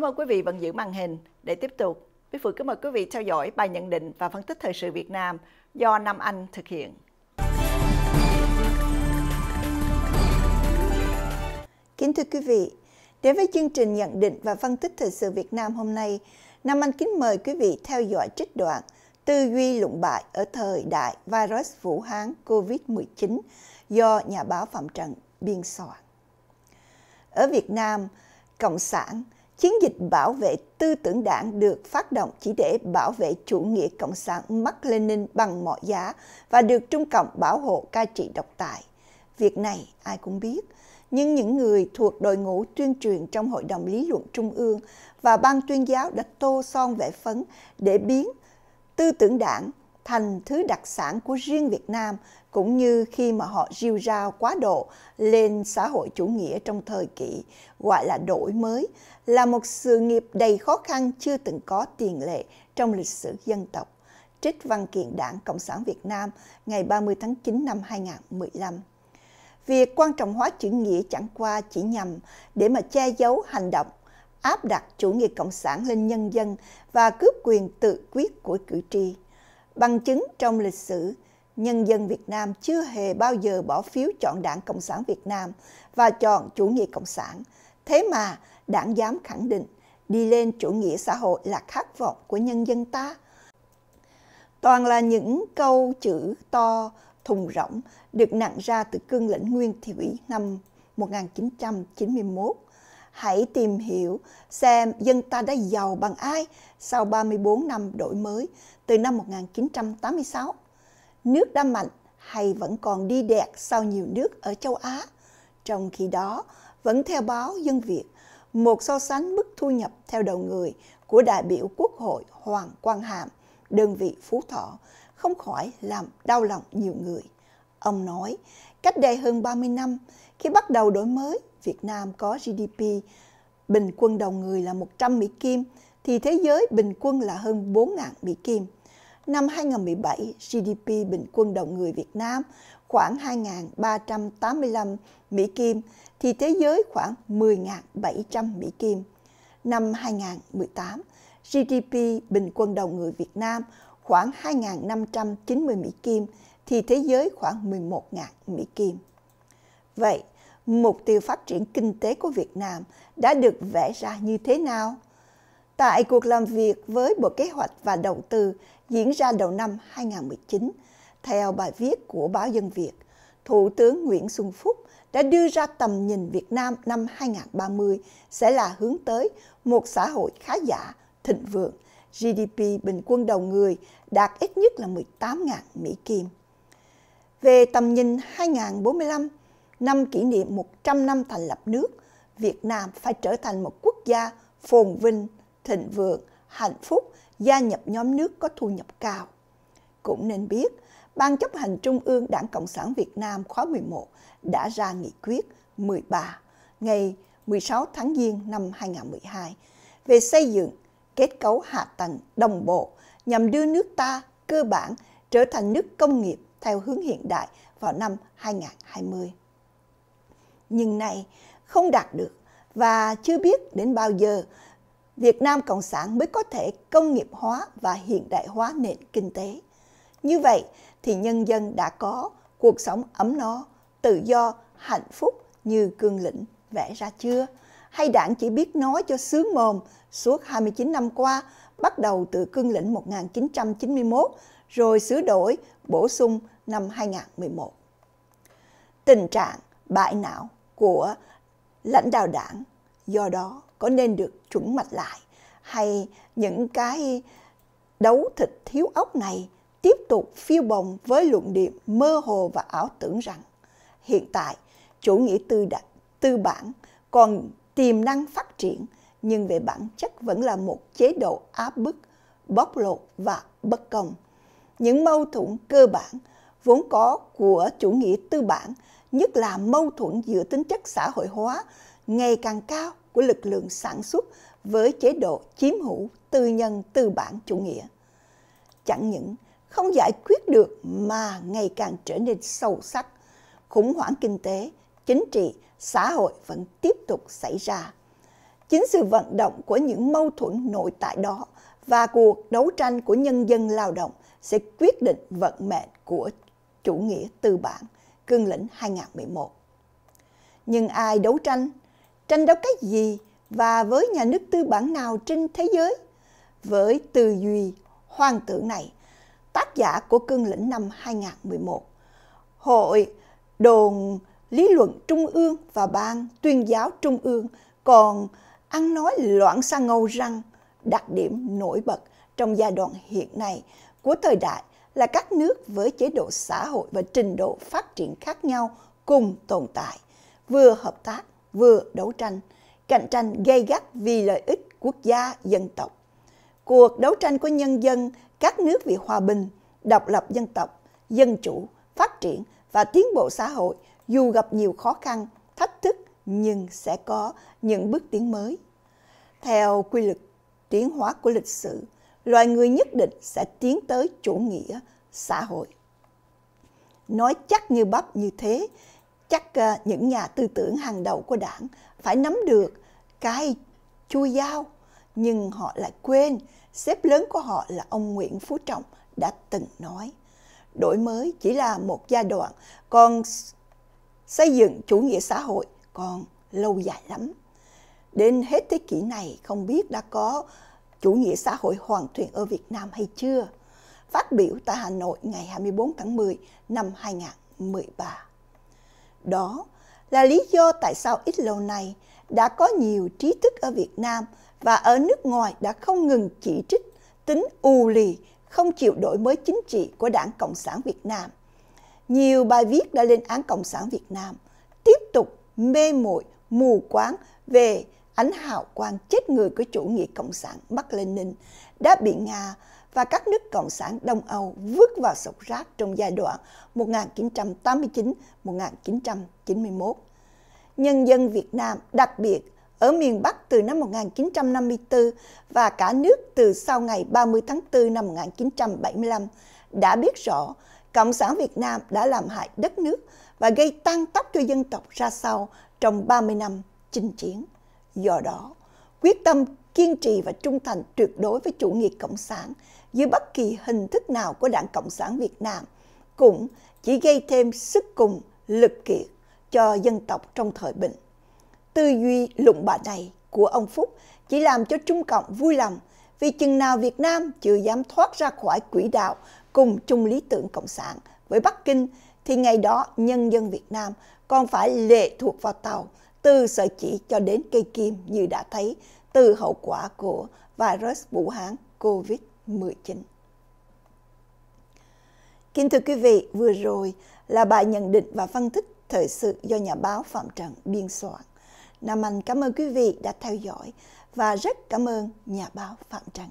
Cảm ơn quý vị vẫn giữ màn hình để tiếp tục. Bí Phượng kính mời quý vị theo dõi bài nhận định và phân tích thời sự Việt Nam do Nam Anh thực hiện. Kính thưa quý vị, đến với chương trình nhận định và phân tích thời sự Việt Nam hôm nay, Nam Anh kính mời quý vị theo dõi trích đoạn Tư duy lụng bại ở thời đại virus Vũ Hán COVID-19 do nhà báo Phạm Trần biên soạn. Ở Việt Nam, Cộng sản – chiến dịch bảo vệ tư tưởng đảng được phát động chỉ để bảo vệ chủ nghĩa cộng sản Mark Lenin bằng mọi giá và được Trung Cộng bảo hộ cai trị độc tài. Việc này ai cũng biết, nhưng những người thuộc đội ngũ tuyên truyền trong Hội đồng Lý luận Trung ương và Ban tuyên giáo đã tô son vẽ phấn để biến tư tưởng đảng thành thứ đặc sản của riêng Việt Nam cũng như khi mà họ diêu rao quá độ lên xã hội chủ nghĩa trong thời kỳ gọi là đổi mới là một sự nghiệp đầy khó khăn chưa từng có tiền lệ trong lịch sử dân tộc. Trích văn kiện Đảng Cộng sản Việt Nam ngày 30 tháng 9 năm 2015. Việc quan trọng hóa chủ nghĩa chẳng qua chỉ nhằm để mà che giấu hành động áp đặt chủ nghĩa cộng sản lên nhân dân và cướp quyền tự quyết của cử tri bằng chứng trong lịch sử nhân dân Việt Nam chưa hề bao giờ bỏ phiếu chọn đảng Cộng sản Việt Nam và chọn chủ nghĩa Cộng sản. Thế mà đảng dám khẳng định đi lên chủ nghĩa xã hội là khát vọng của nhân dân ta. Toàn là những câu chữ to, thùng rỗng được nặng ra từ cương lĩnh Nguyên thủy năm 1991 hãy tìm hiểu xem dân ta đã giàu bằng ai sau 34 năm đổi mới từ năm 1986. Nước đã mạnh hay vẫn còn đi đẹp sau nhiều nước ở châu Á. Trong khi đó, vẫn theo báo Dân Việt, một so sánh mức thu nhập theo đầu người của đại biểu Quốc hội Hoàng Quang Hàm, đơn vị Phú Thọ, không khỏi làm đau lòng nhiều người. Ông nói, cách đây hơn 30 năm, khi bắt đầu đổi mới, Việt Nam có GDP bình quân đầu người là 100 Mỹ Kim, thì thế giới bình quân là hơn 4.000 Mỹ Kim. Năm 2017, GDP bình quân đầu người Việt Nam khoảng 2.385 Mỹ Kim, thì thế giới khoảng 10.700 Mỹ Kim. Năm 2018, GDP bình quân đầu người Việt Nam khoảng 2.590 Mỹ Kim, thì thế giới khoảng 11.000 Mỹ Kim. Vậy, mục tiêu phát triển kinh tế của Việt Nam đã được vẽ ra như thế nào? Tại cuộc làm việc với Bộ Kế hoạch và Đầu tư diễn ra đầu năm 2019, theo bài viết của báo Dân Việt, Thủ tướng Nguyễn Xuân Phúc đã đưa ra tầm nhìn Việt Nam năm 2030 sẽ là hướng tới một xã hội khá giả, thịnh vượng, GDP bình quân đầu người đạt ít nhất là 18.000 Mỹ Kim. Về tầm nhìn 2045, năm kỷ niệm 100 năm thành lập nước, Việt Nam phải trở thành một quốc gia phồn vinh, thịnh vượng, hạnh phúc, gia nhập nhóm nước có thu nhập cao. Cũng nên biết, Ban chấp hành Trung ương Đảng Cộng sản Việt Nam khóa 11 đã ra nghị quyết 13 ngày 16 tháng Giêng năm 2012 về xây dựng kết cấu hạ tầng đồng bộ nhằm đưa nước ta cơ bản trở thành nước công nghiệp theo hướng hiện đại vào năm 2020 nhưng nay không đạt được và chưa biết đến bao giờ Việt Nam Cộng sản mới có thể công nghiệp hóa và hiện đại hóa nền kinh tế. Như vậy thì nhân dân đã có cuộc sống ấm no, tự do, hạnh phúc như cương lĩnh vẽ ra chưa? Hay đảng chỉ biết nói cho sướng mồm suốt 29 năm qua, bắt đầu từ cương lĩnh 1991, rồi sửa đổi, bổ sung năm 2011. Tình trạng bại não của lãnh đạo đảng do đó có nên được chuẩn mạch lại hay những cái đấu thịt thiếu ốc này tiếp tục phiêu bồng với luận điểm mơ hồ và ảo tưởng rằng hiện tại chủ nghĩa tư đa, tư bản còn tiềm năng phát triển nhưng về bản chất vẫn là một chế độ áp bức bóc lột và bất công những mâu thuẫn cơ bản vốn có của chủ nghĩa tư bản, nhất là mâu thuẫn giữa tính chất xã hội hóa ngày càng cao của lực lượng sản xuất với chế độ chiếm hữu tư nhân tư bản chủ nghĩa. Chẳng những không giải quyết được mà ngày càng trở nên sâu sắc, khủng hoảng kinh tế, chính trị, xã hội vẫn tiếp tục xảy ra. Chính sự vận động của những mâu thuẫn nội tại đó và cuộc đấu tranh của nhân dân lao động sẽ quyết định vận mệnh của chủ nghĩa tư bản, cương lĩnh 2011. Nhưng ai đấu tranh? Tranh đấu cái gì và với nhà nước tư bản nào trên thế giới? Với tư duy hoang tưởng này, tác giả của cương lĩnh năm 2011, Hội Đồn Lý luận Trung ương và Ban Tuyên giáo Trung ương còn ăn nói loạn xa ngâu rằng đặc điểm nổi bật trong giai đoạn hiện nay của thời đại là các nước với chế độ xã hội và trình độ phát triển khác nhau cùng tồn tại, vừa hợp tác vừa đấu tranh, cạnh tranh gay gắt vì lợi ích quốc gia, dân tộc. Cuộc đấu tranh của nhân dân các nước vì hòa bình, độc lập dân tộc, dân chủ, phát triển và tiến bộ xã hội dù gặp nhiều khó khăn, thách thức nhưng sẽ có những bước tiến mới. Theo quy luật tiến hóa của lịch sử, loài người nhất định sẽ tiến tới chủ nghĩa xã hội. Nói chắc như bắp như thế, chắc ờ, những nhà tư tưởng hàng đầu của đảng phải nắm được cái chui dao, nhưng họ lại quên sếp lớn của họ là ông Nguyễn Phú Trọng đã từng nói. Đổi mới chỉ là một giai đoạn, còn xây dựng chủ nghĩa xã hội còn lâu dài lắm. Đến hết thế kỷ này không biết đã có chủ nghĩa xã hội hoàn thiện ở Việt Nam hay chưa? Phát biểu tại Hà Nội ngày 24 tháng 10 năm 2013. Đó là lý do tại sao ít lâu nay đã có nhiều trí thức ở Việt Nam và ở nước ngoài đã không ngừng chỉ trích tính u lì, không chịu đổi mới chính trị của Đảng Cộng sản Việt Nam. Nhiều bài viết đã lên án Cộng sản Việt Nam, tiếp tục mê muội mù quáng về ánh hào quang chết người của chủ nghĩa cộng sản Mác Lênin đã bị Nga và các nước cộng sản Đông Âu vứt vào sọc rác trong giai đoạn 1989-1991. Nhân dân Việt Nam, đặc biệt ở miền Bắc từ năm 1954 và cả nước từ sau ngày 30 tháng 4 năm 1975 đã biết rõ Cộng sản Việt Nam đã làm hại đất nước và gây tan tóc cho dân tộc ra sau trong 30 năm chinh chiến. Do đó, quyết tâm kiên trì và trung thành tuyệt đối với chủ nghĩa cộng sản dưới bất kỳ hình thức nào của Đảng Cộng sản Việt Nam cũng chỉ gây thêm sức cùng lực kiệt cho dân tộc trong thời bình. Tư duy lụng bạ này của ông Phúc chỉ làm cho Trung Cộng vui lòng vì chừng nào Việt Nam chưa dám thoát ra khỏi quỹ đạo cùng chung lý tưởng Cộng sản với Bắc Kinh thì ngày đó nhân dân Việt Nam còn phải lệ thuộc vào Tàu từ sợi chỉ cho đến cây kim như đã thấy từ hậu quả của virus Vũ Hán COVID-19. Kính thưa quý vị, vừa rồi là bài nhận định và phân tích thời sự do nhà báo Phạm Trần biên soạn. Nam Anh cảm ơn quý vị đã theo dõi và rất cảm ơn nhà báo Phạm Trần.